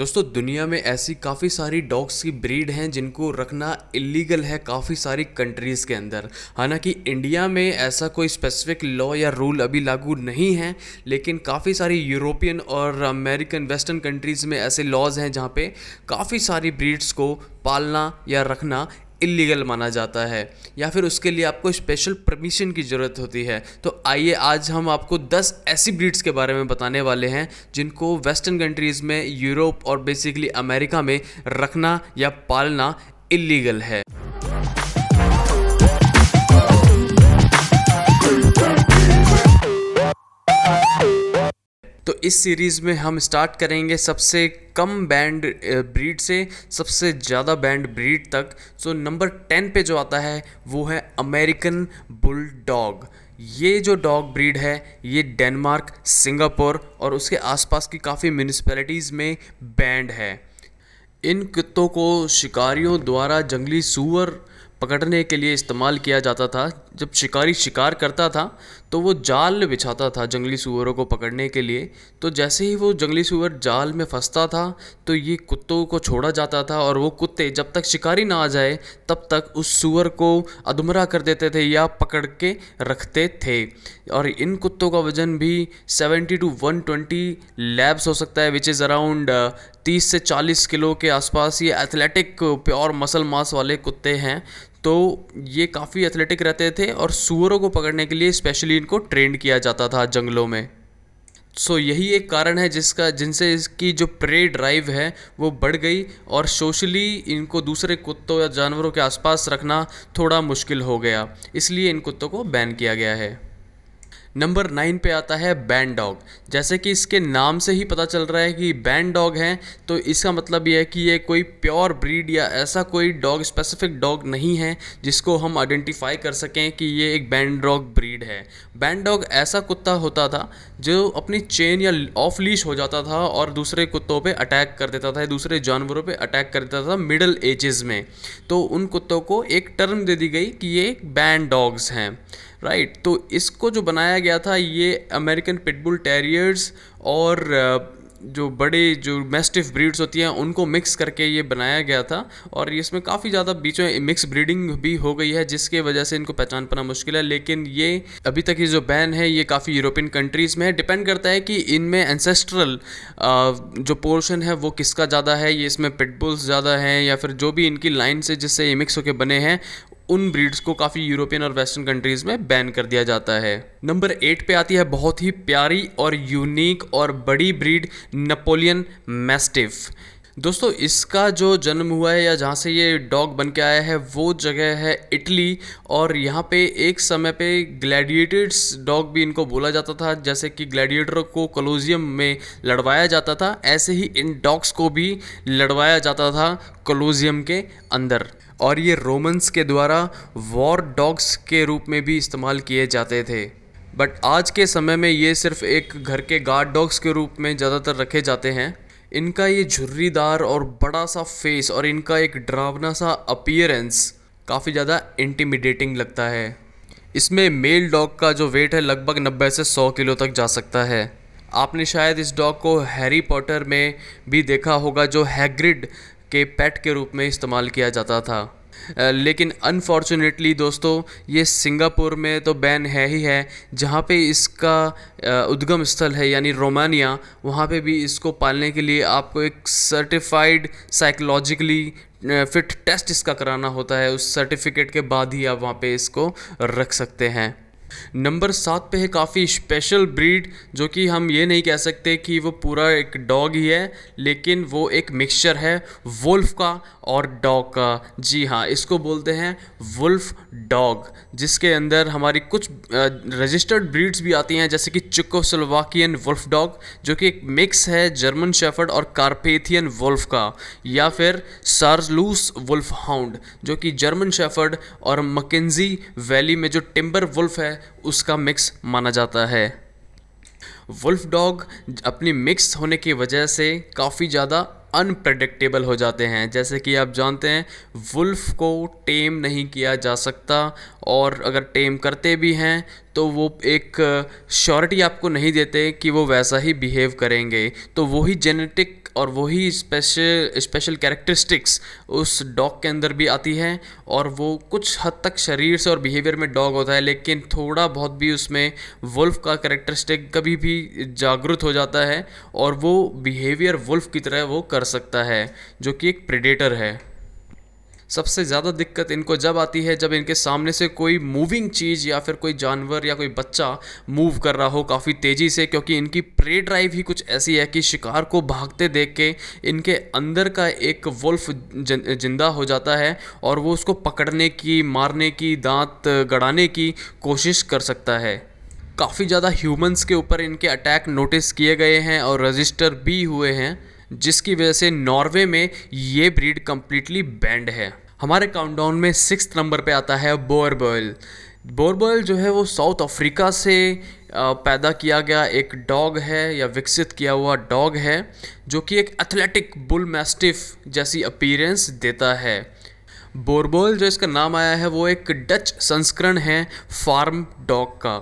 दोस्तों दुनिया में ऐसी काफ़ी सारी डॉग्स की ब्रीड हैं जिनको रखना इलीगल है काफ़ी सारी कंट्रीज़ के अंदर हालांकि इंडिया में ऐसा कोई स्पेसिफिक लॉ या रूल अभी लागू नहीं है लेकिन काफ़ी सारी यूरोपियन और अमेरिकन वेस्टर्न कंट्रीज़ में ऐसे लॉज हैं जहाँ पे काफ़ी सारी ब्रीड्स को पालना या रखना इलीगल माना जाता है या फिर उसके लिए आपको स्पेशल परमिशन की ज़रूरत होती है तो आइए आज हम आपको 10 ऐसी ब्रीड्स के बारे में बताने वाले हैं जिनको वेस्टर्न कंट्रीज़ में यूरोप और बेसिकली अमेरिका में रखना या पालना इलीगल है तो इस सीरीज़ में हम स्टार्ट करेंगे सबसे कम बैंड ब्रीड से सबसे ज़्यादा बैंड ब्रीड तक सो नंबर टेन पे जो आता है वो है अमेरिकन बुल डॉग ये जो डॉग ब्रीड है ये डेनमार्क सिंगापुर और उसके आसपास की काफ़ी म्यूनिसपैलिटीज़ में बैंड है इन कुत्तों को शिकारियों द्वारा जंगली सूअर पकड़ने के लिए इस्तेमाल किया जाता था जब शिकारी शिकार करता था तो वो जाल बिछाता था जंगली सुअरों को पकड़ने के लिए तो जैसे ही वो जंगली सुअर जाल में फंसता था तो ये कुत्तों को छोड़ा जाता था और वो कुत्ते जब तक शिकारी ना आ जाए तब तक उस सुअर को अधमरा कर देते थे या पकड़ के रखते थे और इन कुत्तों का वज़न भी 70 टू 120 लैब्स हो सकता है विच इज़ अराउंड तीस से चालीस किलो के आसपास ये एथलेटिक प्योर मसल मास वाले कुत्ते हैं तो ये काफ़ी एथलेटिक रहते थे और सुअरों को पकड़ने के लिए स्पेशली इनको ट्रेंड किया जाता था जंगलों में सो so, यही एक कारण है जिसका जिनसे इसकी जो प्रे ड्राइव है वो बढ़ गई और सोशली इनको दूसरे कुत्तों या जानवरों के आसपास रखना थोड़ा मुश्किल हो गया इसलिए इन कुत्तों को बैन किया गया है नंबर नाइन पे आता है बैंड डॉग जैसे कि इसके नाम से ही पता चल रहा है कि बैंड डॉग है तो इसका मतलब यह है कि ये कोई प्योर ब्रीड या ऐसा कोई डॉग स्पेसिफिक डॉग नहीं है जिसको हम आइडेंटिफाई कर सकें कि ये एक बैंड डॉग ब्रीड है बैंड डॉग ऐसा कुत्ता होता था जो अपनी चेन या ऑफ लीश हो जाता था और दूसरे कुत्तों पर अटैक कर देता था दूसरे जानवरों पर अटैक कर देता था मिडल एजेस में तो उन कुत्तों को एक टर्म दे दी गई कि ये बैंड डॉग्स हैं राइट तो इसको जो बनाया गया था ये अमेरिकन पिटबुल टेरियर्स और जो बड़े जो मेस्टिफ ब्रीड्स होती हैं उनको मिक्स करके ये बनाया गया था और इसमें काफ़ी ज़्यादा बीचों मिक्स ब्रीडिंग भी हो गई है जिसके वजह से इनको पहचान पाना मुश्किल है लेकिन ये अभी तक ये जो बैन है ये काफ़ी यूरोपियन कंट्रीज़ में है डिपेंड करता है कि इनमें एंसेस्ट्रल जो पोर्शन है वो किसका ज़्यादा है ये इसमें पिटबुल्स ज़्यादा हैं या फिर जो भी इनकी लाइन से जिससे ये मिक्स होकर बने हैं उन ब्रीड्स को काफ़ी यूरोपियन और वेस्टर्न कंट्रीज़ में बैन कर दिया जाता है नंबर एट पे आती है बहुत ही प्यारी और यूनिक और बड़ी ब्रीड नेपोलियन मैस्टिफ दोस्तों इसका जो जन्म हुआ है या जहाँ से ये डॉग बन के आया है वो जगह है इटली और यहाँ पे एक समय पे ग्लैडिएटर्स डॉग भी इनको बोला जाता था जैसे कि ग्लैडिएटर को कलोजियम में लड़वाया जाता था ऐसे ही इन डॉग्स को भी लड़वाया जाता था कलोजियम के अंदर और ये रोमन्स के द्वारा वॉर डॉग्स के रूप में भी इस्तेमाल किए जाते थे बट आज के समय में ये सिर्फ एक घर के गार्ड डॉग्स के रूप में ज़्यादातर रखे जाते हैं इनका ये झुर्रीदार और बड़ा सा फेस और इनका एक डरावना सा अपियरेंस काफ़ी ज़्यादा इंटिमिडेटिंग लगता है इसमें मेल डॉग का जो वेट है लगभग 90 से 100 किलो तक जा सकता है आपने शायद इस डॉग को हैरी पॉटर में भी देखा होगा जो हैग्रिड के पेट के रूप में इस्तेमाल किया जाता था लेकिन अनफॉर्चुनेटली दोस्तों ये सिंगापुर में तो बैन है ही है जहाँ पे इसका उद्गम स्थल है यानी रोमानिया वहाँ पे भी इसको पालने के लिए आपको एक सर्टिफाइड साइकोलॉजिकली फिट टेस्ट इसका कराना होता है उस सर्टिफिकेट के बाद ही आप वहाँ पे इसको रख सकते हैं नंबर सात पे है काफ़ी स्पेशल ब्रीड जो कि हम ये नहीं कह सकते कि वो पूरा एक डॉग ही है लेकिन वो एक मिक्सचर है वुल्फ का और डॉग का जी हाँ इसको बोलते हैं वुल्फ डॉग जिसके अंदर हमारी कुछ रजिस्टर्ड ब्रीड्स भी आती हैं जैसे कि चिकोस्लोवाकियन वुल्फ डॉग जो कि एक मिक्स है जर्मन शेफर्ड और कारपेथियन वुल्फ का या फिर सार्जलूस वुल्फ हाउंड जो कि जर्मन शेफर्ड और मकेंजी वैली में जो टिम्बर वुल्फ है उसका मिक्स माना जाता है वुल्फ डॉग अपनी मिक्स होने की वजह से काफ़ी ज़्यादा अनप्रडिक्टेबल हो जाते हैं जैसे कि आप जानते हैं वुल्फ को टेम नहीं किया जा सकता और अगर टेम करते भी हैं तो वो एक श्योरिटी आपको नहीं देते कि वो वैसा ही बिहेव करेंगे तो वही जेनेटिक और वही स्पेशल स्पेशल कैरेक्टरिस्टिक्स उस डॉग के अंदर भी आती हैं और वो कुछ हद तक शरीर से और बिहेवियर में डॉग होता है लेकिन थोड़ा बहुत भी उसमें वुल्फ का करेक्टरिस्टिक कभी भी जागरूक हो जाता है और वो बिहेवियर वुल्फ की तरह वो कर सकता है जो कि एक प्रेडेटर है सबसे ज़्यादा दिक्कत इनको जब आती है जब इनके सामने से कोई मूविंग चीज़ या फिर कोई जानवर या कोई बच्चा मूव कर रहा हो काफ़ी तेज़ी से क्योंकि इनकी प्रे ड्राइव ही कुछ ऐसी है कि शिकार को भागते देख के इनके अंदर का एक वुल्फ जिंदा हो जाता है और वो उसको पकड़ने की मारने की दांत गड़ाने की कोशिश कर सकता है काफ़ी ज़्यादा ह्यूमंस के ऊपर इनके अटैक नोटिस किए गए हैं और रजिस्टर भी हुए हैं जिसकी वजह से नॉर्वे में ये ब्रीड कम्प्लीटली बैंड है हमारे काउंटडाउन में सिक्स नंबर पे आता है बोरबॉयल बोरबर्ल जो है वो साउथ अफ्रीका से पैदा किया गया एक डॉग है या विकसित किया हुआ डॉग है जो कि एक एथलेटिक बुल मैस्टिफ जैसी अपीरेंस देता है बोरबोल जो इसका नाम आया है वो एक डच संस्करण है फार्म डॉग का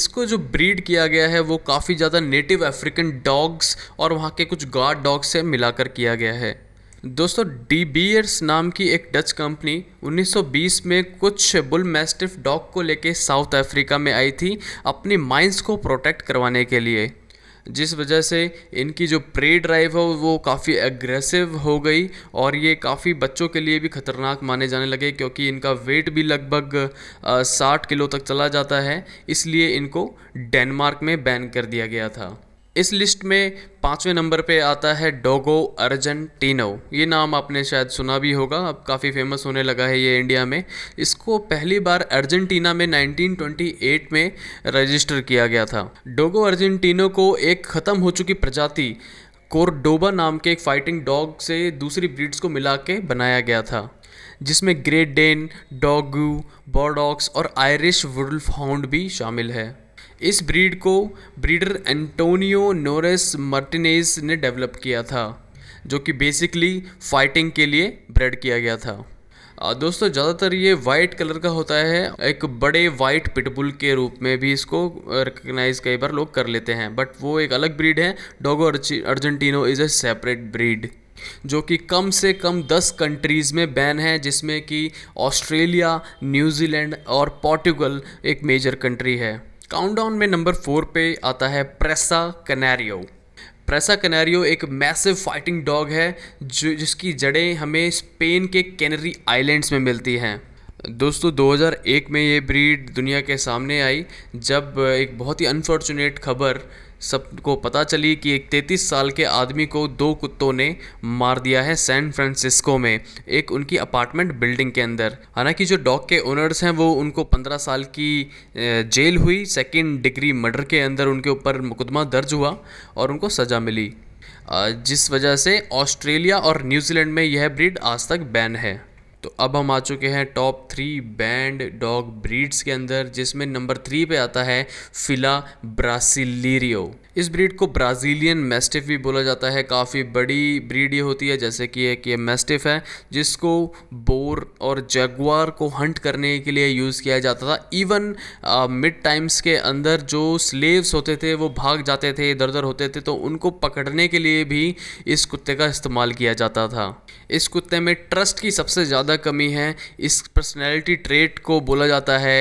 इसको जो ब्रीड किया गया है वो काफ़ी ज़्यादा नेटिव अफ्रीकन डॉग्स और वहाँ के कुछ गार्ड डॉग्स से मिलाकर किया गया है दोस्तों डी बीयर्स नाम की एक डच कंपनी 1920 में कुछ बुल मैस्टिफ डॉग को लेके साउथ अफ्रीका में आई थी अपनी माइंस को प्रोटेक्ट करवाने के लिए जिस वजह से इनकी जो प्रे ड्राइव है वो काफ़ी एग्रेसिव हो गई और ये काफ़ी बच्चों के लिए भी ख़तरनाक माने जाने लगे क्योंकि इनका वेट भी लगभग साठ किलो तक चला जाता है इसलिए इनको डेनमार्क में बैन कर दिया गया था इस लिस्ट में पाँचवें नंबर पे आता है डोगो अर्जेंटीनो ये नाम आपने शायद सुना भी होगा अब काफ़ी फेमस होने लगा है ये इंडिया में इसको पहली बार अर्जेंटीना में 1928 में रजिस्टर किया गया था डोगो अर्जेंटीनो को एक ख़त्म हो चुकी प्रजाति कोरडोबा नाम के एक फाइटिंग डॉग से दूसरी ब्रीड्स को मिला के बनाया गया था जिसमें ग्रेट डेन डोगू बॉडॉक्स और आयरिश वुल्फ हाउंड भी शामिल है इस ब्रीड को ब्रीडर एंटोनियो नोरेस मर्टिनेस ने डेवलप किया था जो कि बेसिकली फाइटिंग के लिए ब्रेड किया गया था दोस्तों ज़्यादातर ये वाइट कलर का होता है एक बड़े वाइट पिटबुल के रूप में भी इसको रिकग्नाइज कई बार लोग कर लेते हैं बट वो एक अलग ब्रीड है Dogo Argentino is a separate breed जो कि कम से कम 10 कंट्रीज़ में बैन है जिसमें कि ऑस्ट्रेलिया न्यूजीलैंड और पोर्टुगल एक मेजर कंट्री है काउंटडाउन में नंबर फोर पे आता है प्रेसा कनेरियो प्रेसा कनेरियो एक मैसिव फाइटिंग डॉग है जो जिसकी जड़ें हमें स्पेन के कैनरी आइलैंड्स में मिलती हैं दोस्तों 2001 में ये ब्रीड दुनिया के सामने आई जब एक बहुत ही अनफॉर्चुनेट खबर सबको पता चली कि एक 33 साल के आदमी को दो कुत्तों ने मार दिया है सैन फ्रांसिस्को में एक उनकी अपार्टमेंट बिल्डिंग के अंदर हालांकि जो डॉग के ओनर्स हैं वो उनको 15 साल की जेल हुई सेकेंड डिग्री मर्डर के अंदर उनके ऊपर मुकदमा दर्ज हुआ और उनको सज़ा मिली जिस वजह से ऑस्ट्रेलिया और न्यूजीलैंड में यह ब्रीड आज तक बैन है तो अब हम आ चुके हैं top three banned dog breeds के अंदर जिसमें नंबर थ्री पे आता है फिला ब्रासिलीरियो इस ब्रीड को ब्राज़ीलियन मेस्टिफ भी बोला जाता है काफ़ी बड़ी ब्रीड ये होती है जैसे कि एक ये मेस्टिफ है जिसको बोर और जगवार को हंट करने के लिए यूज़ किया जाता था इवन मिड टाइम्स के अंदर जो स्लेव्स होते थे वो भाग जाते थे इधर उधर होते थे तो उनको पकड़ने के लिए भी इस कुत्ते का इस्तेमाल किया जाता था इस कुत्ते में ट्रस्ट की सबसे ज़्यादा कमी है इस पर्सनैलिटी ट्रेट को बोला जाता है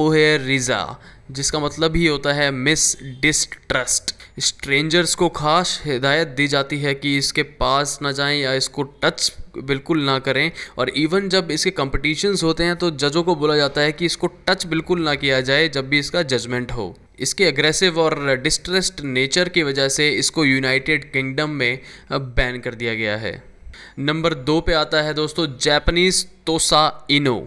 ओहेर रिज़ा जिसका मतलब ही होता है मिस डिस्ट्रस्ट स्ट्रेंजर्स को खास हिदायत दी जाती है कि इसके पास ना जाएं या इसको टच बिल्कुल ना करें और इवन जब इसके कंपटीशंस होते हैं तो जजों को बोला जाता है कि इसको टच बिल्कुल ना किया जाए जब भी इसका जजमेंट हो इसके अग्रेसिव और डिस्ट्रेस्ड नेचर की वजह से इसको यूनाइटेड किंगडम में बैन कर दिया गया है नंबर दो पे आता है दोस्तों जैपनीज तोसा इनो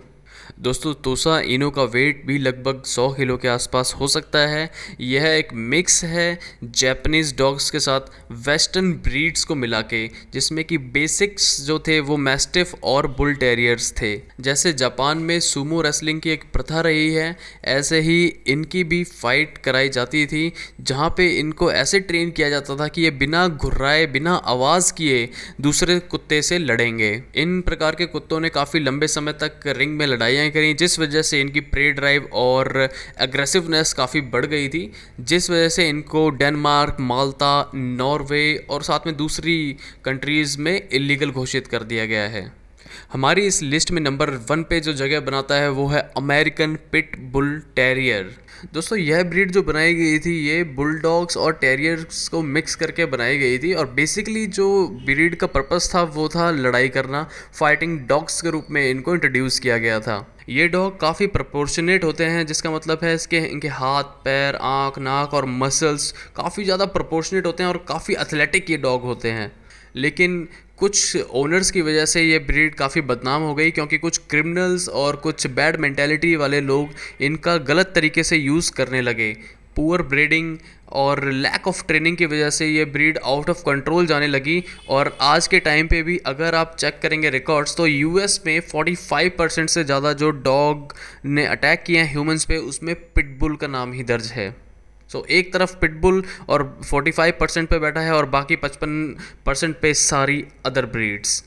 दोस्तों तोसा इनो का वेट भी लगभग 100 किलो के आसपास हो सकता है यह एक मिक्स है जैपनीज़ डॉग्स के साथ वेस्टर्न ब्रीड्स को मिला के जिसमें कि बेसिक्स जो थे वो मैस्टिफ और बुल टेरियर्स थे जैसे जापान में सुमो रेसलिंग की एक प्रथा रही है ऐसे ही इनकी भी फाइट कराई जाती थी जहाँ पे इनको ऐसे ट्रेन किया जाता था कि ये बिना घुर्राए बिना आवाज़ किए दूसरे कुत्ते से लड़ेंगे इन प्रकार के कुत्तों ने काफ़ी लंबे समय तक रिंग में लड़ाइयाँ नहीं करी जिस वजह से इनकी प्रे ड्राइव और अग्रेसिवनेस काफ़ी बढ़ गई थी जिस वजह से इनको डेनमार्क माल्टा नॉर्वे और साथ में दूसरी कंट्रीज़ में इलीगल घोषित कर दिया गया है हमारी इस लिस्ट में नंबर वन पे जो जगह बनाता है वो है अमेरिकन पिट बुल टेरियर दोस्तों यह ब्रीड जो बनाई गई थी ये बुलडॉग्स और टेरियर्स को मिक्स करके बनाई गई थी और बेसिकली जो ब्रीड का पर्पस था वो था लड़ाई करना फाइटिंग डॉग्स के रूप में इनको इंट्रोड्यूस किया गया था ये डॉग काफ़ी प्रपोर्शनेट होते हैं जिसका मतलब है इसके इनके हाथ पैर आँख नाक और मसल्स काफ़ी ज़्यादा प्रपोर्शनेट होते हैं और काफ़ी एथलेटिक ये डॉग होते हैं लेकिन कुछ ओनर्स की वजह से ये ब्रीड काफ़ी बदनाम हो गई क्योंकि कुछ क्रिमिनल्स और कुछ बैड मैंटेलिटी वाले लोग इनका गलत तरीके से यूज़ करने लगे पुअर ब्रीडिंग और लैक ऑफ ट्रेनिंग की वजह से ये ब्रीड आउट ऑफ कंट्रोल जाने लगी और आज के टाइम पे भी अगर आप चेक करेंगे रिकॉर्ड्स तो यूएस में 45 परसेंट से ज़्यादा जो डॉग ने अटैक किया है ह्यूमंस पे उसमें पिटबुल का नाम ही दर्ज है सो so, एक तरफ पिटबुल और 45 परसेंट पर बैठा है और बाकी 55 परसेंट पे सारी अदर ब्रीड्स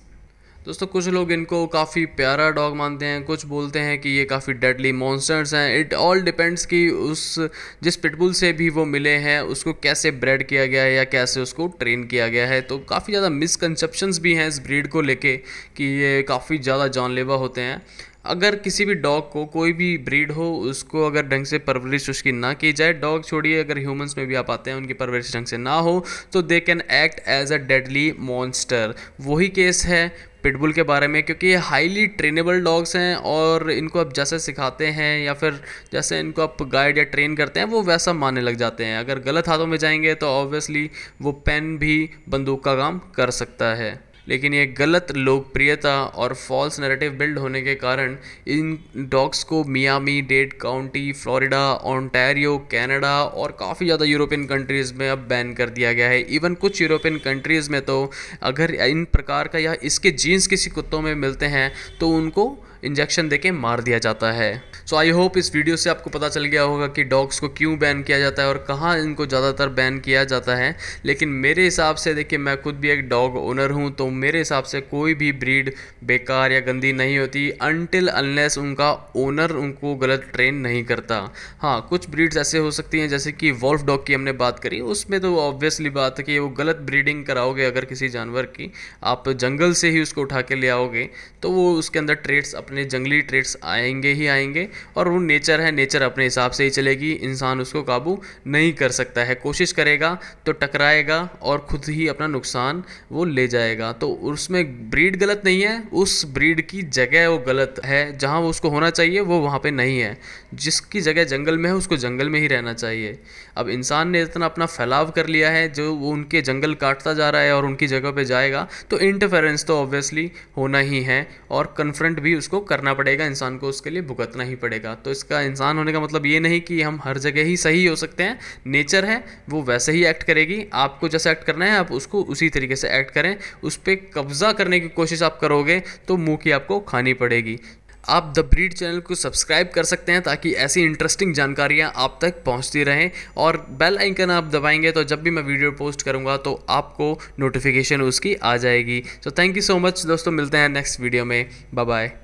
दोस्तों कुछ लोग इनको काफ़ी प्यारा डॉग मानते हैं कुछ बोलते हैं कि ये काफ़ी डेडली मॉन्स्टर्स हैं इट ऑल डिपेंड्स कि उस जिस पिटबुल से भी वो मिले हैं उसको कैसे ब्रेड किया गया है या कैसे उसको ट्रेन किया गया है तो काफ़ी ज़्यादा मिसकनसेप्शंस भी हैं इस ब्रीड को लेके कि ये काफ़ी ज़्यादा जानलेवा होते हैं अगर किसी भी डॉग को कोई भी ब्रीड हो उसको अगर ढंग से परवरिश उसकी ना की जाए डॉग छोड़िए अगर ह्यूमंस में भी आप आते हैं उनकी परवरिश ढंग से ना हो तो they can act as a deadly monster वही केस है पिटबुल के बारे में क्योंकि ये हाईली ट्रेनेबल डॉग्स हैं और इनको आप जैसे सिखाते हैं या फिर जैसे इनको आप गाइड या ट्रेन करते हैं वो वैसा मानने लग जाते हैं अगर गलत हाथों में जाएंगे तो ऑब्वियसली वो पेन भी बंदूक का काम कर सकता है लेकिन ये गलत लोकप्रियता और फॉल्स नैरेटिव बिल्ड होने के कारण इन डॉग्स को Miami Dade County Florida Ontario Canada और काफ़ी ज़्यादा यूरोपियन कंट्रीज़ में अब बैन कर दिया गया है इवन कुछ यूरोपियन कंट्रीज़ में तो अगर इन प्रकार का या इसके जीन्स किसी कुत्तों में मिलते हैं तो उनको इंजेक्शन देके मार दिया जाता है सो आई होप इस वीडियो से आपको पता चल गया होगा कि डॉग्स को क्यों बैन किया जाता है और कहाँ इनको ज़्यादातर बैन किया जाता है लेकिन मेरे हिसाब से देखिए मैं खुद भी एक डॉग ओनर हूँ तो मेरे हिसाब से कोई भी ब्रीड बेकार या गंदी नहीं होती अनटिल अनलेस उनका ओनर उनको गलत ट्रेन नहीं करता हाँ कुछ ब्रीड्स ऐसे हो सकती हैं जैसे कि वॉल्फ डॉग की हमने बात करी उसमें तो ऑब्वियसली बात है कि वो गलत ब्रीडिंग कराओगे अगर किसी जानवर की आप जंगल से ही उसको उठा के ले आओगे तो वो उसके अंदर ट्रेड्स अपने अपने जंगली ट्रेट्स आएंगे ही आएंगे और वो नेचर है नेचर अपने हिसाब से ही चलेगी इंसान उसको काबू नहीं कर सकता है कोशिश करेगा तो टकराएगा और खुद ही अपना नुकसान वो ले जाएगा तो उसमें ब्रीड गलत नहीं है उस ब्रीड की जगह वो गलत है जहाँ वो उसको होना चाहिए वो वहाँ पर नहीं है जिसकी जगह जंगल में है उसको जंगल में ही रहना चाहिए अब इंसान ने इतना अपना फैलाव कर लिया है जो वो उनके जंगल काटता जा रहा है और उनकी जगह पर जाएगा तो इंटरफेरेंस तो ऑब्वियसली होना ही है और कन्फ्रंट भी उसको करना पड़ेगा इंसान को उसके लिए भुगतना ही पड़ेगा तो इसका इंसान होने का मतलब ये नहीं कि हम हर जगह ही सही हो सकते हैं नेचर है वो वैसे ही एक्ट करेगी आपको जैसा एक्ट करना है आप उसको उसी तरीके से एक्ट करें उस पर कब्ज़ा करने की कोशिश आप करोगे तो मुँह की आपको खानी पड़ेगी आप द ब्रीड चैनल को सब्सक्राइब कर सकते हैं ताकि ऐसी इंटरेस्टिंग जानकारियां आप तक पहुँचती रहें और बेल आइकन आप दबाएंगे तो जब भी मैं वीडियो पोस्ट करूंगा तो आपको नोटिफिकेशन उसकी आ जाएगी तो थैंक यू सो मच दोस्तों मिलते हैं नेक्स्ट वीडियो में बाय बाय